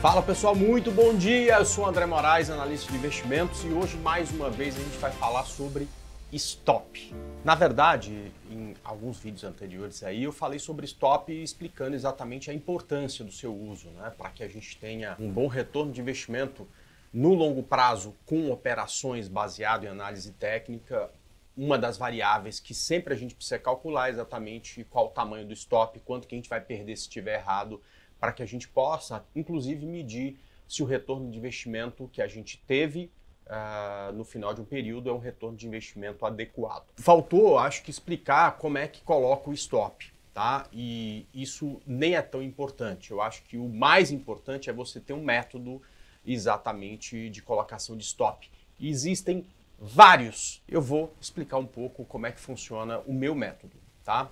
Fala pessoal, muito bom dia. Eu sou o André Moraes, analista de investimentos, e hoje mais uma vez a gente vai falar sobre stop. Na verdade, em alguns vídeos anteriores aí eu falei sobre stop explicando exatamente a importância do seu uso, né, para que a gente tenha um bom retorno de investimento no longo prazo com operações baseado em análise técnica. Uma das variáveis que sempre a gente precisa calcular é exatamente qual o tamanho do stop, quanto que a gente vai perder se estiver errado para que a gente possa, inclusive, medir se o retorno de investimento que a gente teve uh, no final de um período é um retorno de investimento adequado. Faltou, acho que, explicar como é que coloca o stop. Tá? E isso nem é tão importante. Eu acho que o mais importante é você ter um método exatamente de colocação de stop. E existem vários. Eu vou explicar um pouco como é que funciona o meu método, tá?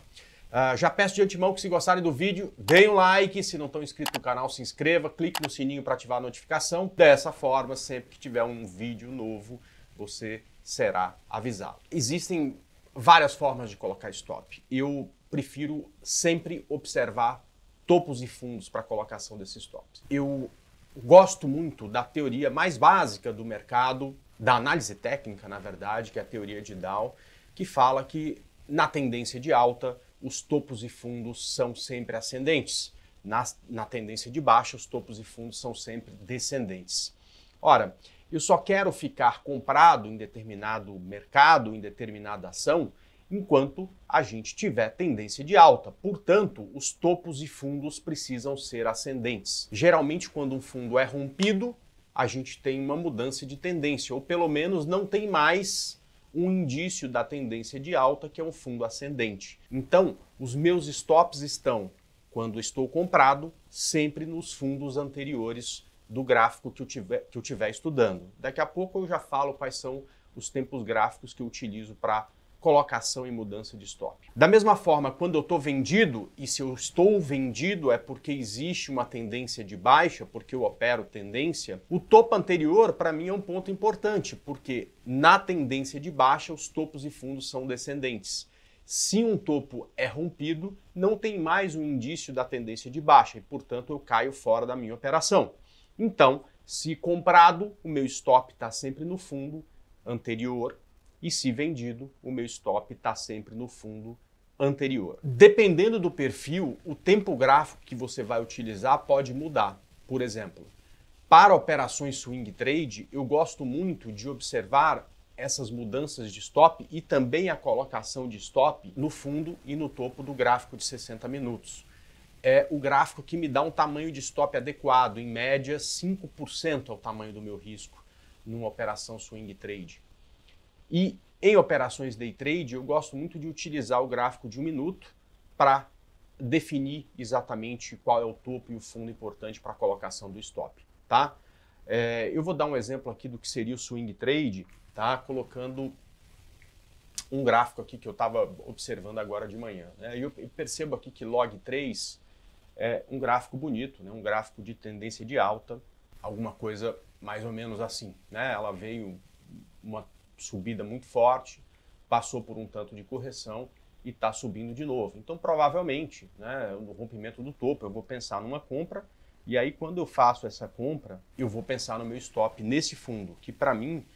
Uh, já peço de antemão que se gostarem do vídeo, deem um like, se não estão inscritos no canal, se inscreva, clique no sininho para ativar a notificação. Dessa forma, sempre que tiver um vídeo novo, você será avisado. Existem várias formas de colocar stop. Eu prefiro sempre observar topos e fundos para a colocação desses stops. Eu gosto muito da teoria mais básica do mercado, da análise técnica, na verdade, que é a teoria de Dow, que fala que na tendência de alta, os topos e fundos são sempre ascendentes. Na, na tendência de baixa, os topos e fundos são sempre descendentes. Ora, eu só quero ficar comprado em determinado mercado, em determinada ação, enquanto a gente tiver tendência de alta. Portanto, os topos e fundos precisam ser ascendentes. Geralmente, quando um fundo é rompido, a gente tem uma mudança de tendência, ou pelo menos não tem mais um indício da tendência de alta, que é um fundo ascendente. Então, os meus stops estão, quando estou comprado, sempre nos fundos anteriores do gráfico que eu tiver, que eu tiver estudando. Daqui a pouco eu já falo quais são os tempos gráficos que eu utilizo para colocação e mudança de stop. Da mesma forma, quando eu estou vendido, e se eu estou vendido é porque existe uma tendência de baixa, porque eu opero tendência, o topo anterior para mim é um ponto importante, porque na tendência de baixa os topos e fundos são descendentes. Se um topo é rompido, não tem mais um indício da tendência de baixa e, portanto, eu caio fora da minha operação. Então, se comprado, o meu stop está sempre no fundo anterior e se vendido, o meu stop está sempre no fundo anterior. Dependendo do perfil, o tempo gráfico que você vai utilizar pode mudar. Por exemplo, para operações swing trade, eu gosto muito de observar essas mudanças de stop e também a colocação de stop no fundo e no topo do gráfico de 60 minutos. É o gráfico que me dá um tamanho de stop adequado, em média 5% é o tamanho do meu risco numa operação swing trade. E em operações day trade, eu gosto muito de utilizar o gráfico de um minuto para definir exatamente qual é o topo e o fundo importante para a colocação do stop, tá? É, eu vou dar um exemplo aqui do que seria o swing trade, tá? Colocando um gráfico aqui que eu estava observando agora de manhã. Né? Eu percebo aqui que log 3 é um gráfico bonito, né? um gráfico de tendência de alta, alguma coisa mais ou menos assim. Né? Ela veio uma subida muito forte, passou por um tanto de correção e está subindo de novo. Então, provavelmente, né, no rompimento do topo, eu vou pensar numa compra e aí quando eu faço essa compra, eu vou pensar no meu stop nesse fundo, que para mim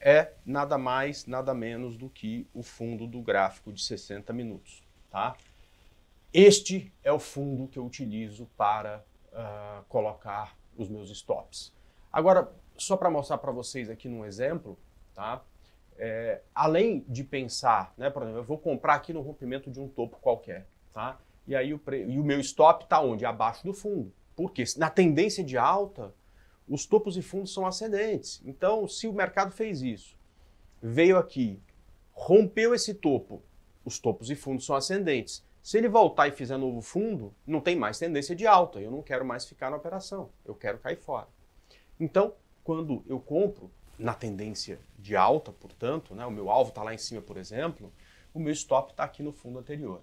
é nada mais, nada menos do que o fundo do gráfico de 60 minutos, tá? Este é o fundo que eu utilizo para uh, colocar os meus stops. Agora, só para mostrar para vocês aqui num exemplo, tá? é, além de pensar, né, por exemplo, eu vou comprar aqui no rompimento de um topo qualquer, tá? E aí o, pre... e o meu stop está onde? Abaixo do fundo. Porque na tendência de alta, os topos e fundos são ascendentes. Então, se o mercado fez isso, veio aqui, rompeu esse topo, os topos e fundos são ascendentes. Se ele voltar e fizer novo fundo, não tem mais tendência de alta. Eu não quero mais ficar na operação. Eu quero cair fora. Então, quando eu compro, na tendência de alta, portanto, né, o meu alvo está lá em cima, por exemplo, o meu stop está aqui no fundo anterior.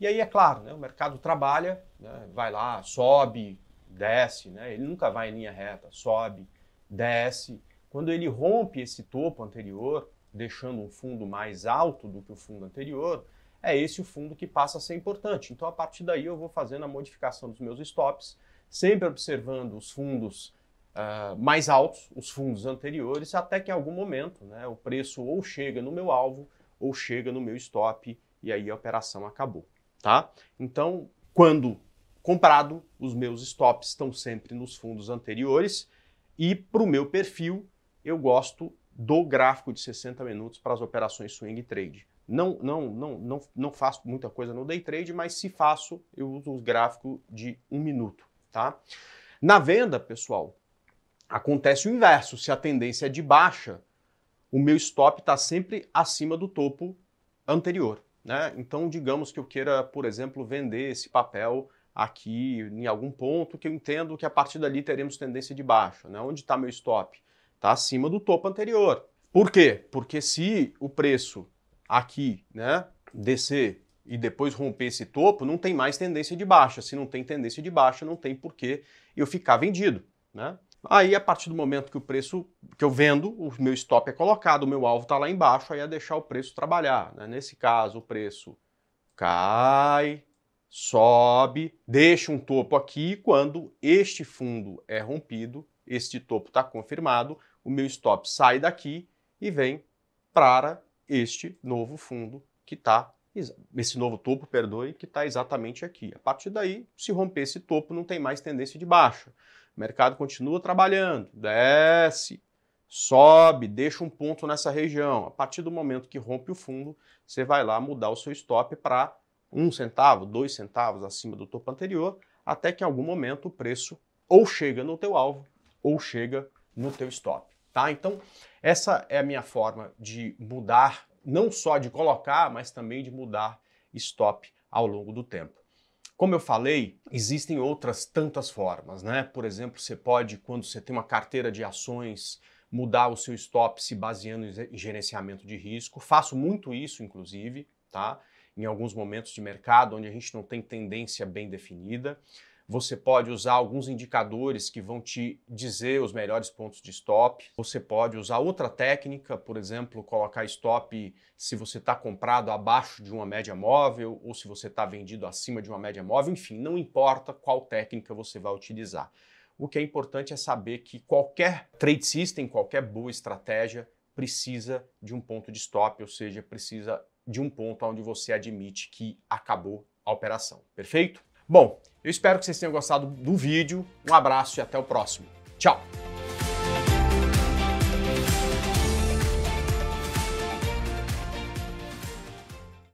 E aí, é claro, né, o mercado trabalha, né, vai lá, sobe, desce, né, ele nunca vai em linha reta, sobe, desce. Quando ele rompe esse topo anterior, deixando um fundo mais alto do que o fundo anterior, é esse o fundo que passa a ser importante. Então, a partir daí, eu vou fazendo a modificação dos meus stops, sempre observando os fundos ah, mais altos, os fundos anteriores, até que em algum momento né, o preço ou chega no meu alvo ou chega no meu stop e aí a operação acabou. Tá? Então, quando comprado, os meus stops estão sempre nos fundos anteriores e para o meu perfil eu gosto do gráfico de 60 minutos para as operações swing trade. Não, não, não, não, não faço muita coisa no day trade, mas se faço, eu uso o gráfico de um minuto, tá? Na venda, pessoal, Acontece o inverso, se a tendência é de baixa, o meu stop está sempre acima do topo anterior. Né? Então, digamos que eu queira, por exemplo, vender esse papel aqui em algum ponto que eu entendo que a partir dali teremos tendência de baixa. Né? Onde está meu stop? Está acima do topo anterior. Por quê? Porque se o preço aqui né, descer e depois romper esse topo, não tem mais tendência de baixa. Se não tem tendência de baixa, não tem por que eu ficar vendido. Né? Aí, a partir do momento que o preço que eu vendo, o meu stop é colocado, o meu alvo está lá embaixo, aí é deixar o preço trabalhar. Né? Nesse caso, o preço cai, sobe, deixa um topo aqui. Quando este fundo é rompido, este topo está confirmado, o meu stop sai daqui e vem para este novo fundo que está esse novo topo, perdoe, que está exatamente aqui. A partir daí, se romper esse topo, não tem mais tendência de baixa. O mercado continua trabalhando, desce, sobe, deixa um ponto nessa região. A partir do momento que rompe o fundo, você vai lá mudar o seu stop para um centavo, dois centavos acima do topo anterior, até que em algum momento o preço ou chega no teu alvo ou chega no teu stop, tá? Então, essa é a minha forma de mudar, não só de colocar, mas também de mudar stop ao longo do tempo. Como eu falei, existem outras tantas formas, né? Por exemplo, você pode, quando você tem uma carteira de ações, mudar o seu stop se baseando em gerenciamento de risco. Faço muito isso, inclusive, tá? Em alguns momentos de mercado onde a gente não tem tendência bem definida. Você pode usar alguns indicadores que vão te dizer os melhores pontos de stop. Você pode usar outra técnica, por exemplo, colocar stop se você está comprado abaixo de uma média móvel ou se você está vendido acima de uma média móvel. Enfim, não importa qual técnica você vai utilizar. O que é importante é saber que qualquer trade system, qualquer boa estratégia, precisa de um ponto de stop, ou seja, precisa de um ponto onde você admite que acabou a operação. Perfeito? Bom, eu espero que vocês tenham gostado do vídeo. Um abraço e até o próximo. Tchau!